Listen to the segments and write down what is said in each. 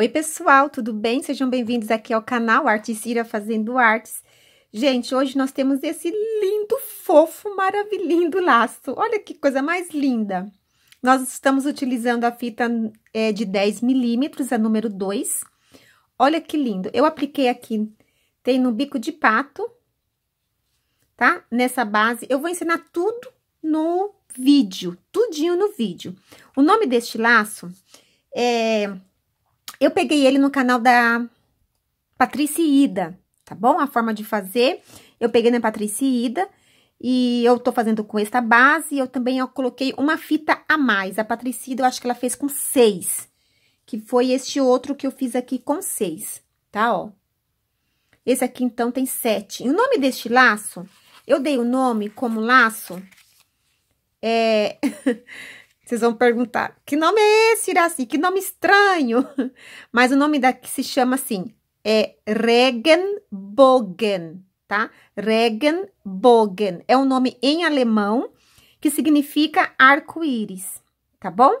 Oi, pessoal, tudo bem? Sejam bem-vindos aqui ao canal Articira Fazendo Artes. Gente, hoje nós temos esse lindo, fofo, maravilhoso laço. Olha que coisa mais linda! Nós estamos utilizando a fita é, de 10 milímetros, a número 2. Olha que lindo! Eu apliquei aqui, tem no bico de pato, tá? Nessa base, eu vou ensinar tudo no vídeo, tudinho no vídeo. O nome deste laço é eu peguei ele no canal da Patrícia Ida, tá bom? A forma de fazer, eu peguei na Patrícia Ida e eu tô fazendo com esta base. Eu também eu coloquei uma fita a mais. A Patrícia Ida, eu acho que ela fez com seis, que foi este outro que eu fiz aqui com seis, tá? Ó. Esse aqui, então, tem sete. E o nome deste laço, eu dei o nome como laço... É... Vocês vão perguntar: que nome é esse, Iraci? Que nome estranho! Mas o nome daqui se chama assim: é Regenbogen, tá? Regenbogen é um nome em alemão que significa arco-íris, tá bom?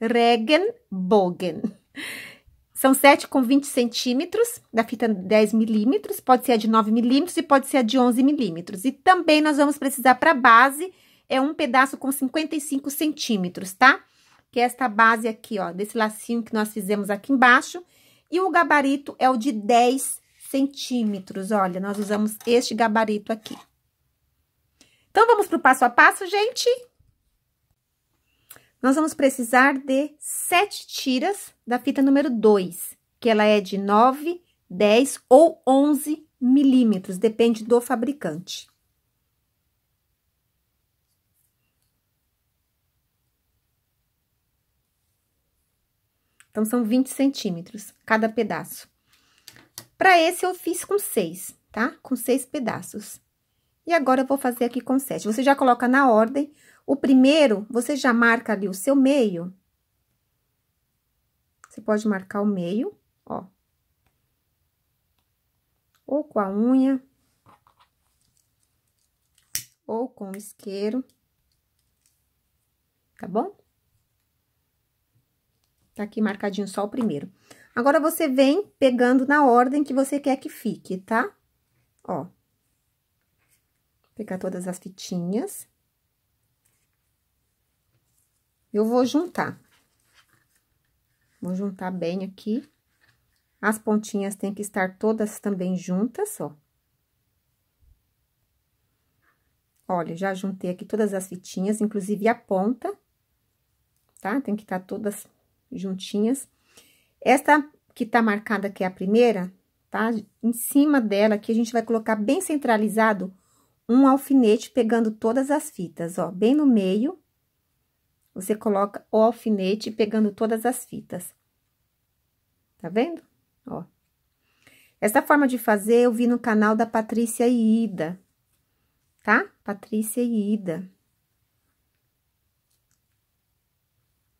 Regenbogen. São 7 com 20 centímetros, da fita 10 milímetros, pode ser a de 9 milímetros e pode ser a de 11 milímetros. E também nós vamos precisar para base é um pedaço com 55 centímetros, tá? Que é esta base aqui, ó, desse lacinho que nós fizemos aqui embaixo. E o gabarito é o de 10 centímetros, olha, nós usamos este gabarito aqui. Então, vamos pro passo a passo, gente? Nós vamos precisar de sete tiras da fita número 2, que ela é de 9, 10 ou 11 milímetros, depende do fabricante. Então, são 20 centímetros cada pedaço. Para esse, eu fiz com seis, tá? Com seis pedaços. E agora, eu vou fazer aqui com sete. Você já coloca na ordem. O primeiro, você já marca ali o seu meio. Você pode marcar o meio, ó. Ou com a unha. Ou com o isqueiro. Tá bom? Tá aqui marcadinho só o primeiro. Agora, você vem pegando na ordem que você quer que fique, tá? Ó. Pegar todas as fitinhas. Eu vou juntar. Vou juntar bem aqui. As pontinhas têm que estar todas também juntas, ó. Olha, já juntei aqui todas as fitinhas, inclusive a ponta, tá? Tem que estar tá todas juntinhas. Esta que tá marcada aqui é a primeira, tá? Em cima dela aqui, a gente vai colocar bem centralizado um alfinete pegando todas as fitas, ó. Bem no meio, você coloca o alfinete pegando todas as fitas. Tá vendo? Ó. Essa forma de fazer eu vi no canal da Patrícia Ida, tá? Patrícia Ida.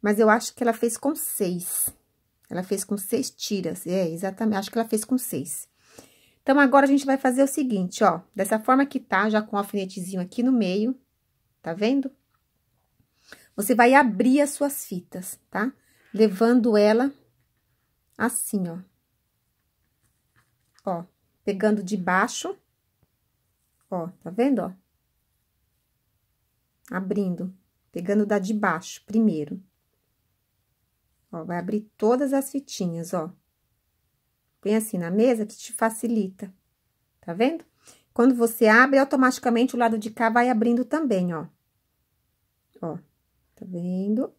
mas eu acho que ela fez com seis. Ela fez com seis tiras, é, exatamente, acho que ela fez com seis. Então, agora, a gente vai fazer o seguinte, ó, dessa forma que tá, já com o alfinetezinho aqui no meio, tá vendo? Você vai abrir as suas fitas, tá? Levando ela assim, ó. Ó, pegando de baixo, ó, tá vendo, ó? Abrindo, pegando da de baixo primeiro. Ó, vai abrir todas as fitinhas, ó. Põe assim na mesa que te facilita, tá vendo? Quando você abre, automaticamente o lado de cá vai abrindo também, ó. Ó, tá vendo?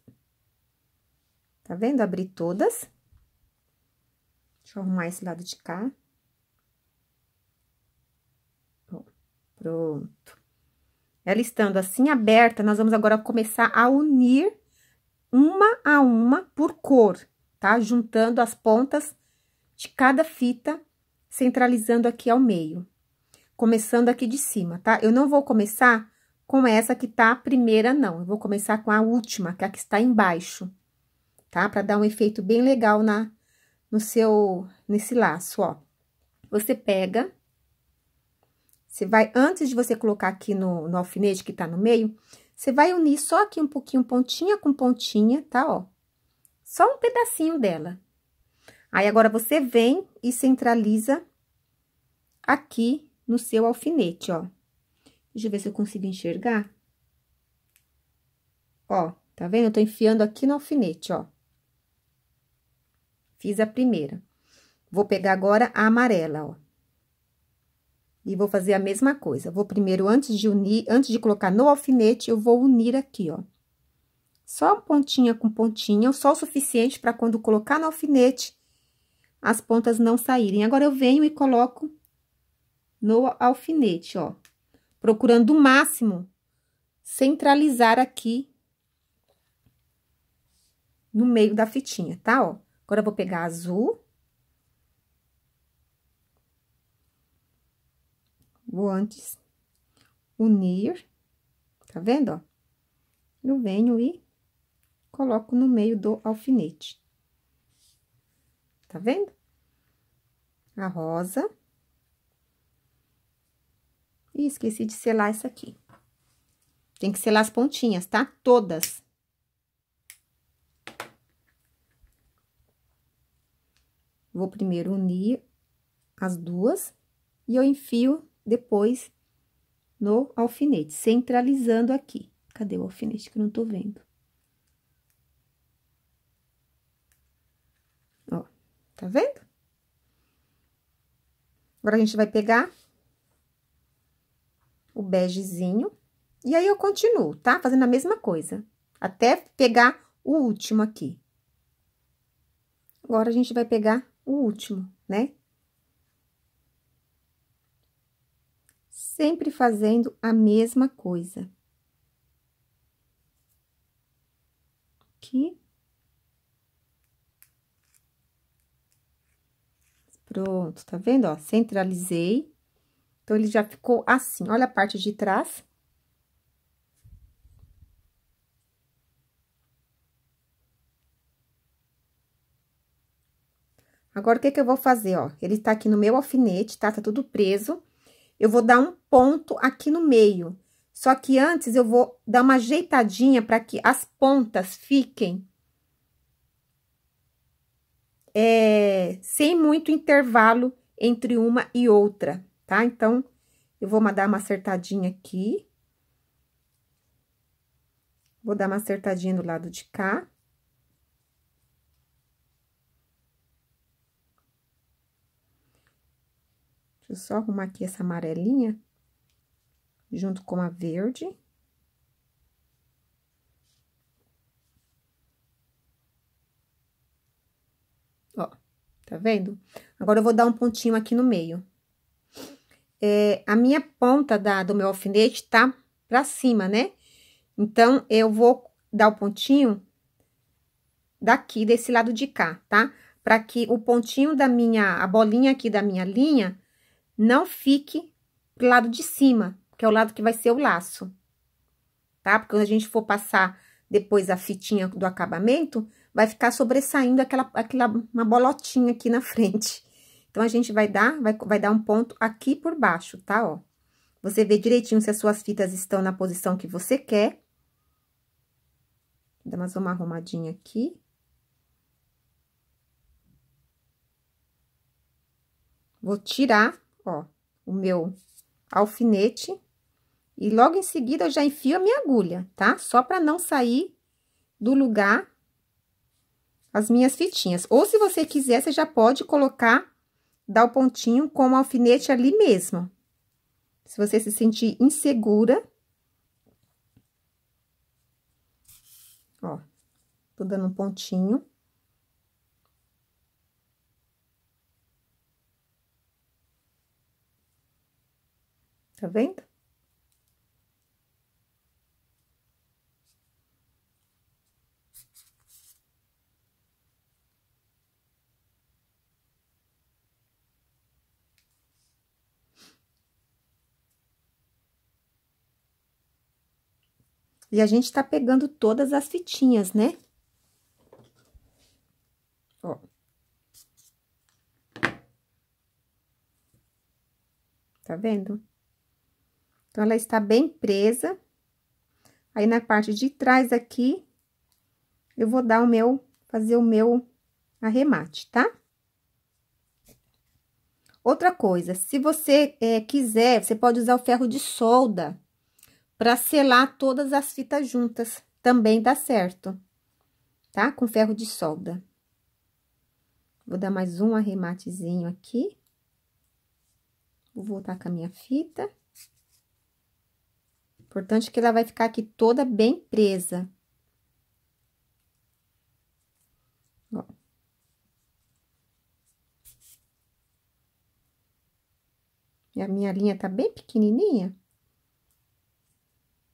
Tá vendo? Abri todas. Deixa eu arrumar esse lado de cá. Ó, pronto. Ela estando assim aberta, nós vamos agora começar a unir uma a uma por cor, tá? Juntando as pontas de cada fita, centralizando aqui ao meio. Começando aqui de cima, tá? Eu não vou começar com essa que tá a primeira, não. Eu vou começar com a última, que é a que está embaixo, tá? Para dar um efeito bem legal na, no seu, nesse laço, ó. Você pega, você vai, antes de você colocar aqui no, no alfinete que tá no meio, você vai unir só aqui um pouquinho, pontinha com pontinha, tá? Ó, só um pedacinho dela. Aí, agora, você vem e centraliza aqui no seu alfinete, ó. Deixa eu ver se eu consigo enxergar. Ó, tá vendo? Eu tô enfiando aqui no alfinete, ó. Fiz a primeira. Vou pegar agora a amarela, ó. E vou fazer a mesma coisa. Vou primeiro, antes de unir, antes de colocar no alfinete, eu vou unir aqui, ó. Só pontinha com pontinha, só o suficiente para quando colocar no alfinete, as pontas não saírem. Agora, eu venho e coloco no alfinete, ó. Procurando o máximo centralizar aqui no meio da fitinha, tá, ó? Agora, eu vou pegar azul Vou antes unir, tá vendo, ó? Eu venho e coloco no meio do alfinete. Tá vendo? A rosa. E esqueci de selar essa aqui. Tem que selar as pontinhas, tá? Todas. Vou primeiro unir as duas e eu enfio depois no alfinete, centralizando aqui. Cadê o alfinete que eu não tô vendo? Ó, tá vendo? Agora, a gente vai pegar o begezinho, e aí eu continuo, tá? Fazendo a mesma coisa, até pegar o último aqui. Agora, a gente vai pegar o último, né? sempre fazendo a mesma coisa. Aqui. Pronto, tá vendo? Ó, centralizei. Então, ele já ficou assim. Olha a parte de trás. Agora, o que que eu vou fazer, ó? Ele tá aqui no meu alfinete, tá? Tá tudo preso eu vou dar um ponto aqui no meio. Só que antes eu vou dar uma ajeitadinha para que as pontas fiquem é, sem muito intervalo entre uma e outra, tá? Então, eu vou dar uma acertadinha aqui. Vou dar uma acertadinha do lado de cá. Deixa eu só arrumar aqui essa amarelinha, junto com a verde. Ó, tá vendo? Agora, eu vou dar um pontinho aqui no meio. É, a minha ponta da, do meu alfinete tá pra cima, né? Então, eu vou dar o pontinho daqui, desse lado de cá, tá? Pra que o pontinho da minha, a bolinha aqui da minha linha não fique pro lado de cima, que é o lado que vai ser o laço, tá? Porque quando a gente for passar depois a fitinha do acabamento, vai ficar sobressaindo aquela, aquela uma bolotinha aqui na frente. Então, a gente vai dar, vai, vai dar um ponto aqui por baixo, tá? Ó, você vê direitinho se as suas fitas estão na posição que você quer. Dá mais uma arrumadinha aqui. Vou tirar ó, o meu alfinete. E logo em seguida, eu já enfio a minha agulha, tá? Só para não sair do lugar as minhas fitinhas. Ou se você quiser, você já pode colocar, dar o pontinho com o alfinete ali mesmo. Se você se sentir insegura. Ó, tô dando um pontinho. Tá vendo? E a gente tá pegando todas as fitinhas, né? Ó. Tá vendo? Então, ela está bem presa. Aí, na parte de trás aqui, eu vou dar o meu, fazer o meu arremate, tá? Outra coisa, se você é, quiser, você pode usar o ferro de solda para selar todas as fitas juntas. Também dá certo, tá? Com ferro de solda. Vou dar mais um arrematezinho aqui. Vou voltar com a minha fita. Importante é que ela vai ficar aqui toda bem presa. Ó. E a minha linha tá bem pequenininha.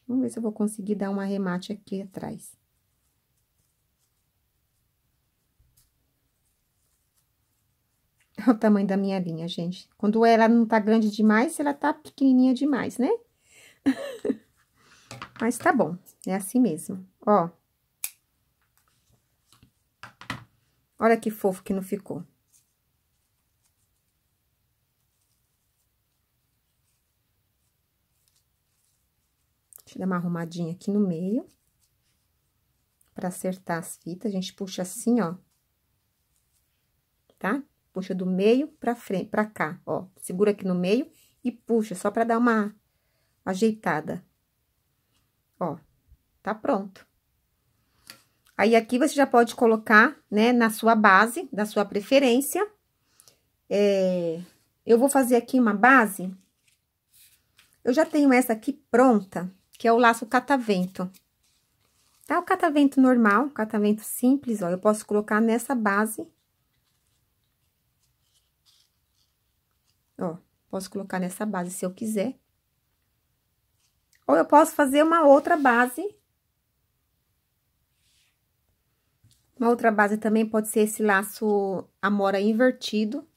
Vamos ver se eu vou conseguir dar um arremate aqui atrás. o tamanho da minha linha, gente. Quando ela não tá grande demais, ela tá pequenininha demais, né? Mas tá bom, é assim mesmo, ó. Olha que fofo que não ficou. Deixa eu dar uma arrumadinha aqui no meio. Pra acertar as fitas, a gente puxa assim, ó. Tá? Puxa do meio pra frente, pra cá, ó. Segura aqui no meio e puxa, só pra dar uma ajeitada. Ó, tá pronto. Aí, aqui você já pode colocar, né, na sua base, da sua preferência. É, eu vou fazer aqui uma base. Eu já tenho essa aqui pronta, que é o laço catavento. Tá? O catavento normal, catavento simples, ó. Eu posso colocar nessa base. Ó, posso colocar nessa base se eu quiser. Ou eu posso fazer uma outra base. Uma outra base também pode ser esse laço amora invertido,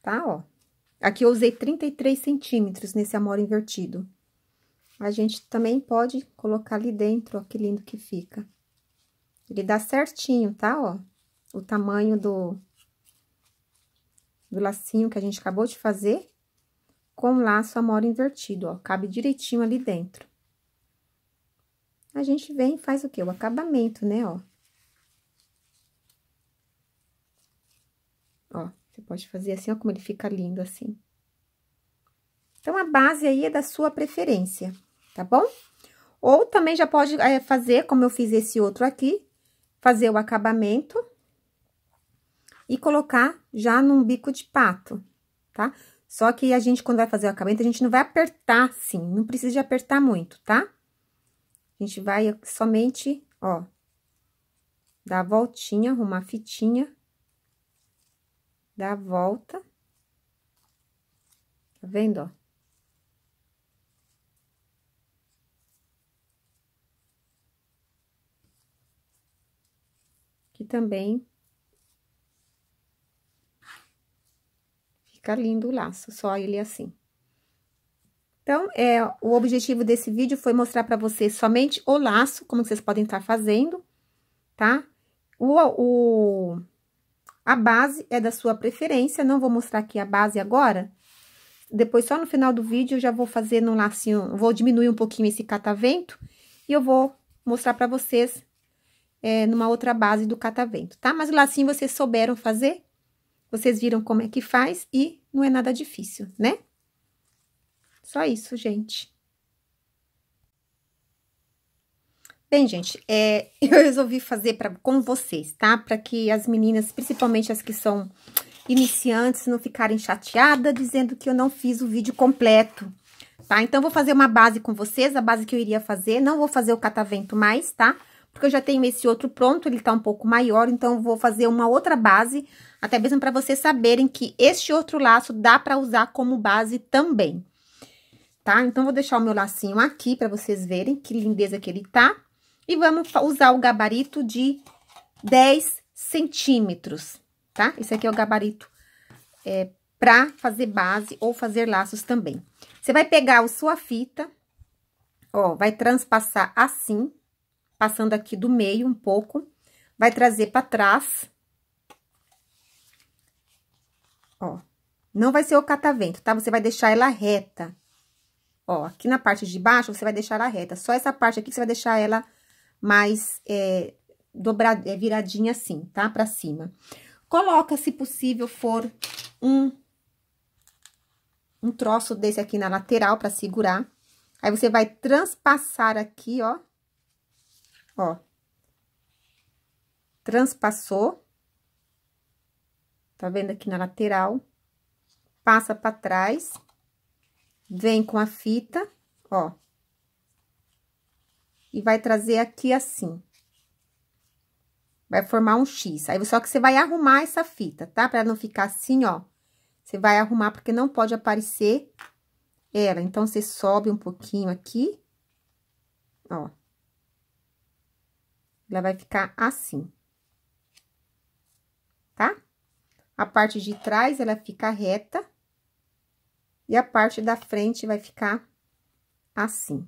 tá? Ó, aqui eu usei 33 centímetros nesse amora invertido. A gente também pode colocar ali dentro, ó, que lindo que fica. Ele dá certinho, tá? Ó, o tamanho do, do lacinho que a gente acabou de fazer com laço amora invertido, ó, cabe direitinho ali dentro. A gente vem e faz o quê? O acabamento, né, ó. Ó, você pode fazer assim, ó, como ele fica lindo assim. Então, a base aí é da sua preferência, tá bom? Ou também já pode é, fazer, como eu fiz esse outro aqui, fazer o acabamento e colocar já num bico de pato, tá? Só que a gente, quando vai fazer o acabamento, a gente não vai apertar assim, não precisa de apertar muito, tá? A gente vai somente, ó, dar a voltinha, arrumar a fitinha, dar a volta. Tá vendo, ó? Que também Fica lindo o laço, só ele assim. Então, é, o objetivo desse vídeo foi mostrar para vocês somente o laço, como vocês podem estar fazendo, tá? O, o, a base é da sua preferência, não vou mostrar aqui a base agora. Depois, só no final do vídeo, eu já vou fazer no lacinho, vou diminuir um pouquinho esse catavento. E eu vou mostrar para vocês é, numa outra base do catavento, tá? Mas o lacinho vocês souberam fazer, vocês viram como é que faz e não é nada difícil, né? Só isso, gente. Bem, gente, é, eu resolvi fazer pra, com vocês, tá? Para que as meninas, principalmente as que são iniciantes, não ficarem chateadas dizendo que eu não fiz o vídeo completo, tá? Então, vou fazer uma base com vocês, a base que eu iria fazer. Não vou fazer o catavento mais, tá? porque eu já tenho esse outro pronto, ele tá um pouco maior, então vou fazer uma outra base, até mesmo para vocês saberem que este outro laço dá para usar como base também, tá? Então, vou deixar o meu lacinho aqui para vocês verem que lindeza que ele tá. E vamos usar o gabarito de 10 centímetros, tá? Esse aqui é o gabarito é, para fazer base ou fazer laços também. Você vai pegar a sua fita, ó, vai transpassar assim, passando aqui do meio um pouco, vai trazer para trás. Ó, não vai ser o catavento, tá? Você vai deixar ela reta. Ó, aqui na parte de baixo, você vai deixar ela reta. Só essa parte aqui que você vai deixar ela mais é, dobrada, é, viradinha assim, tá? Pra cima. Coloca, se possível for, um, um troço desse aqui na lateral pra segurar. Aí, você vai transpassar aqui, ó, ó. Transpassou. Tá vendo aqui na lateral? Passa pra trás. Vem com a fita, ó. E vai trazer aqui assim. Vai formar um X. Aí, só que você vai arrumar essa fita, tá? Pra não ficar assim, ó. Você vai arrumar, porque não pode aparecer ela. Então, você sobe um pouquinho aqui, ó. Ela vai ficar assim. Tá? A parte de trás, ela fica reta. E a parte da frente vai ficar assim.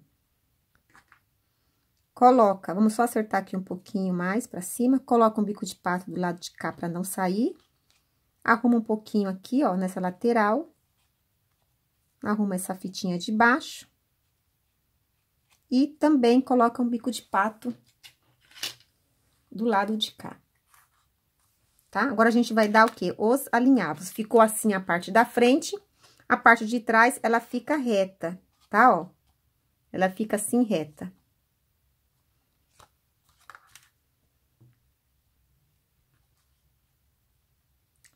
Coloca, vamos só acertar aqui um pouquinho mais pra cima. Coloca um bico de pato do lado de cá pra não sair. Arruma um pouquinho aqui, ó, nessa lateral. Arruma essa fitinha de baixo. E também coloca um bico de pato do lado de cá. Tá? Agora, a gente vai dar o quê? Os alinhavos. Ficou assim a parte da frente, a parte de trás, ela fica reta, tá? Ó, ela fica assim reta.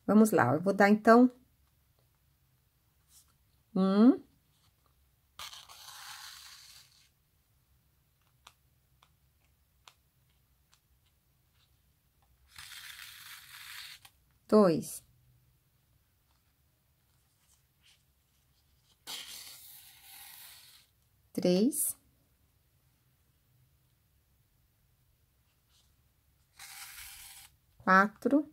Vamos lá, eu vou dar, então, um, dois. Três. Quatro.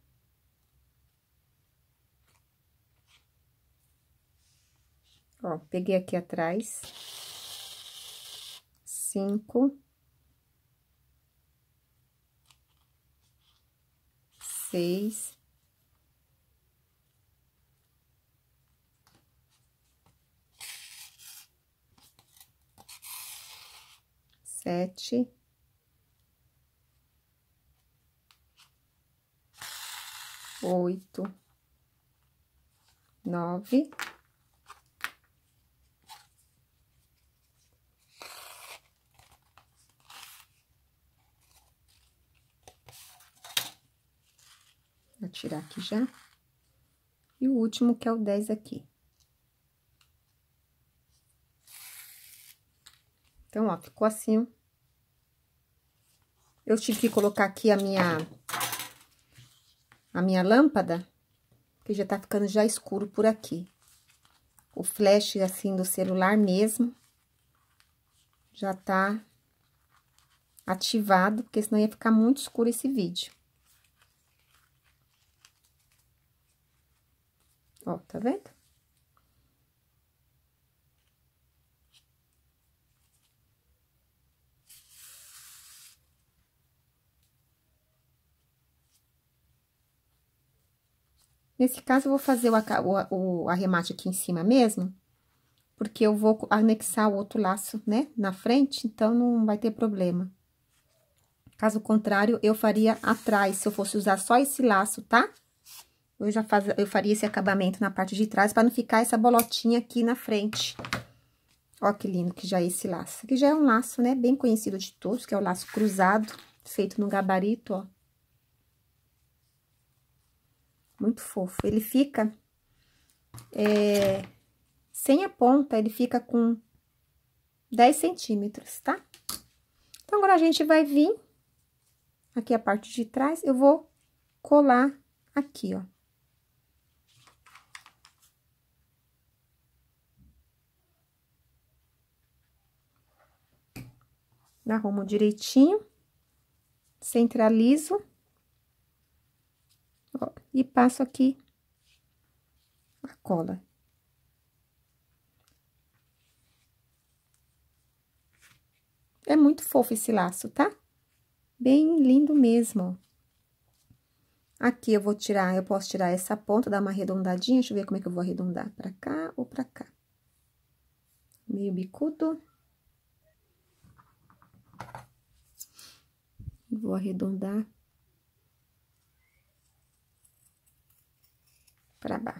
Ó, peguei aqui atrás. Cinco. Seis. sete. Oito. Nove. Vou tirar aqui já. E o último, que é o dez aqui. Então, ó, ficou assim. Eu tive que colocar aqui a minha... A minha lâmpada, que já tá ficando já escuro por aqui. O flash, assim, do celular mesmo. Já tá ativado, porque senão ia ficar muito escuro esse vídeo. Ó, tá vendo? Nesse caso, eu vou fazer o, o, o arremate aqui em cima mesmo, porque eu vou anexar o outro laço, né, na frente, então não vai ter problema. Caso contrário, eu faria atrás, se eu fosse usar só esse laço, tá? Eu já faz, eu faria esse acabamento na parte de trás, para não ficar essa bolotinha aqui na frente. Ó que lindo que já é esse laço. Que já é um laço, né, bem conhecido de todos, que é o laço cruzado, feito no gabarito, ó muito fofo. Ele fica é, sem a ponta, ele fica com 10 centímetros, tá? Então, agora a gente vai vir aqui a parte de trás, eu vou colar aqui, ó. Arrumo direitinho, centralizo e passo aqui a cola. É muito fofo esse laço, tá? Bem lindo mesmo. Aqui eu vou tirar, eu posso tirar essa ponta, dar uma arredondadinha. Deixa eu ver como é que eu vou arredondar, pra cá ou pra cá. Meio bicudo. Vou arredondar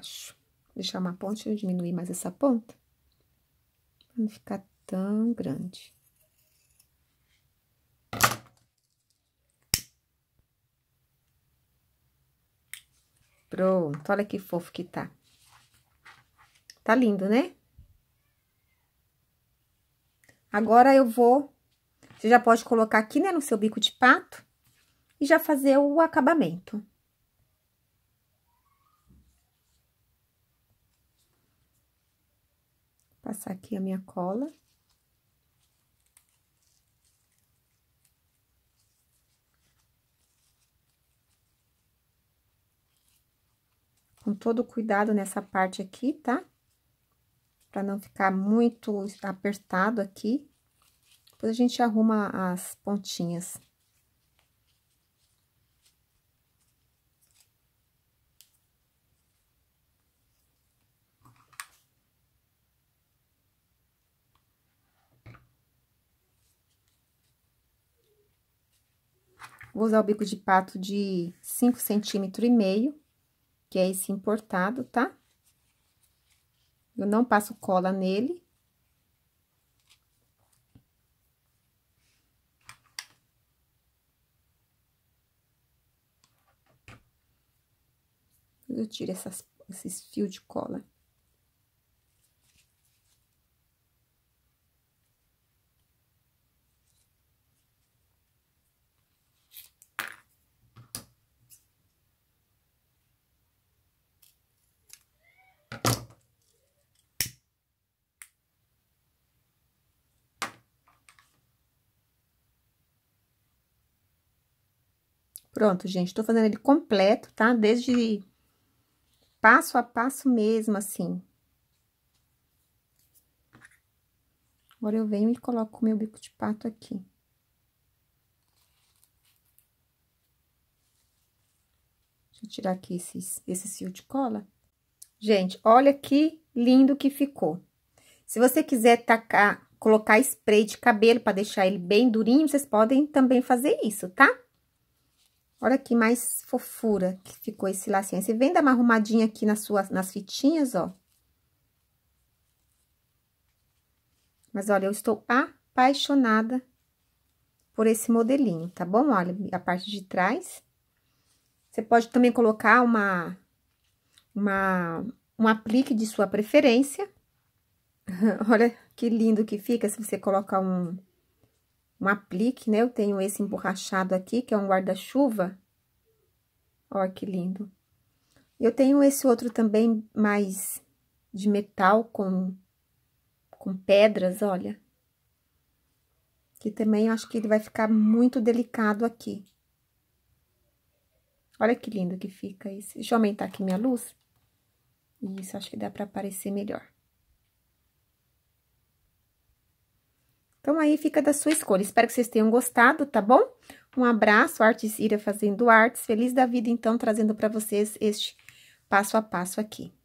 baixo. deixar uma ponta, eu diminuir mais essa ponta. Pra não ficar tão grande. Pronto, olha que fofo que tá. Tá lindo, né? Agora eu vou... Você já pode colocar aqui, né, no seu bico de pato. E já fazer o acabamento. passar aqui a minha cola. Com todo cuidado nessa parte aqui, tá? Pra não ficar muito apertado aqui. Depois a gente arruma as pontinhas. Vou usar o bico de pato de 5 centímetros e meio, que é esse importado, tá? Eu não passo cola nele. Eu tiro essas, esses fios de cola. Pronto, gente, tô fazendo ele completo, tá? Desde passo a passo mesmo, assim. Agora, eu venho e coloco o meu bico de pato aqui. Deixa eu tirar aqui esses, esse fio de cola. Gente, olha que lindo que ficou. Se você quiser tacar, colocar spray de cabelo para deixar ele bem durinho, vocês podem também fazer isso, tá? Olha que mais fofura que ficou esse lacinho. Você vem dar uma arrumadinha aqui nas suas, nas fitinhas, ó. Mas olha, eu estou apaixonada por esse modelinho, tá bom? Olha, a parte de trás. Você pode também colocar uma, uma, um aplique de sua preferência. olha que lindo que fica se você colocar um, um aplique, né? Eu tenho esse emborrachado aqui, que é um guarda-chuva. Ó, que lindo. Eu tenho esse outro também mais de metal com, com pedras, olha. Que também eu acho que ele vai ficar muito delicado aqui. Olha que lindo que fica isso. Deixa eu aumentar aqui minha luz. Isso, acho que dá pra aparecer melhor. Então, aí fica da sua escolha. Espero que vocês tenham gostado, tá bom? Um abraço, Artes Ira fazendo artes. Feliz da vida, então, trazendo para vocês este passo a passo aqui.